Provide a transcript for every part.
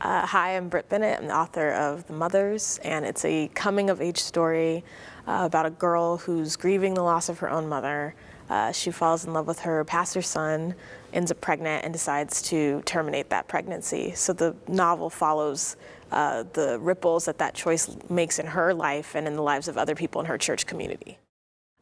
Uh, hi, I'm Britt Bennett. I'm the author of The Mothers, and it's a coming of age story uh, about a girl who's grieving the loss of her own mother. Uh, she falls in love with her pastor's son, ends up pregnant, and decides to terminate that pregnancy. So the novel follows uh, the ripples that that choice makes in her life and in the lives of other people in her church community.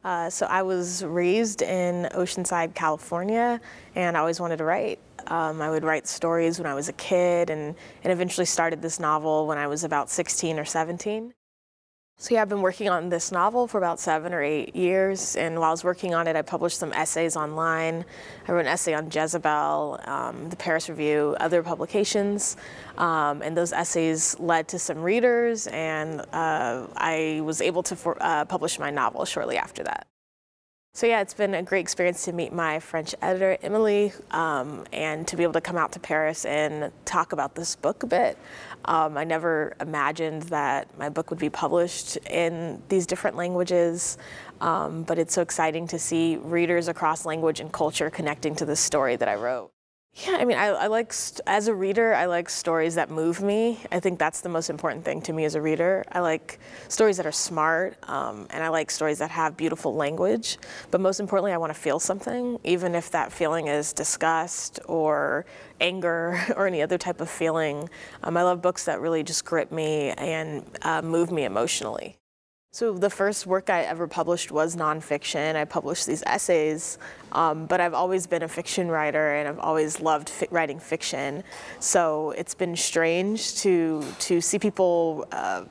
Uh, so I was raised in Oceanside, California, and I always wanted to write. Um, I would write stories when I was a kid and, and eventually started this novel when I was about 16 or 17. So yeah, I've been working on this novel for about seven or eight years, and while I was working on it, I published some essays online. I wrote an essay on Jezebel, um, the Paris Review, other publications, um, and those essays led to some readers, and uh, I was able to for, uh, publish my novel shortly after that. So yeah, it's been a great experience to meet my French editor, Emily, um, and to be able to come out to Paris and talk about this book a bit. Um, I never imagined that my book would be published in these different languages, um, but it's so exciting to see readers across language and culture connecting to this story that I wrote. Yeah, I mean, I, I like, as a reader, I like stories that move me. I think that's the most important thing to me as a reader. I like stories that are smart, um, and I like stories that have beautiful language. But most importantly, I want to feel something, even if that feeling is disgust or anger or any other type of feeling. Um, I love books that really just grip me and uh, move me emotionally. So the first work I ever published was nonfiction. I published these essays, um, but I've always been a fiction writer, and I've always loved fi writing fiction. So it's been strange to to see people uh,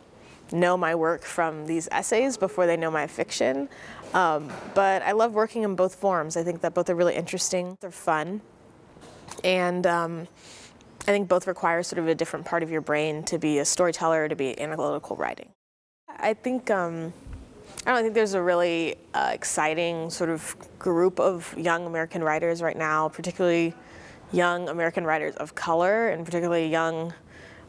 know my work from these essays before they know my fiction. Um, but I love working in both forms. I think that both are really interesting. They're fun, and. Um, I think both require sort of a different part of your brain to be a storyteller, to be analytical writing. I think um, I don't think there's a really uh, exciting sort of group of young American writers right now, particularly young American writers of color, and particularly young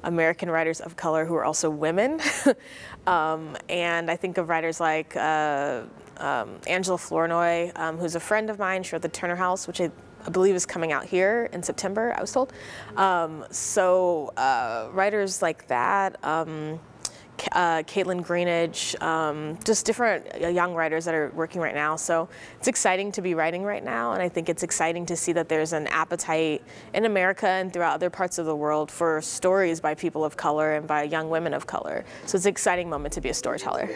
American writers of color who are also women. um, and I think of writers like uh, um, Angela Flournoy, um, who's a friend of mine. She wrote The Turner House, which I, I believe is coming out here in September, I was told. Um, so uh, writers like that. Um, uh, Caitlin Greenidge, um, just different uh, young writers that are working right now. So it's exciting to be writing right now, and I think it's exciting to see that there's an appetite in America and throughout other parts of the world for stories by people of color and by young women of color. So it's an exciting moment to be a storyteller.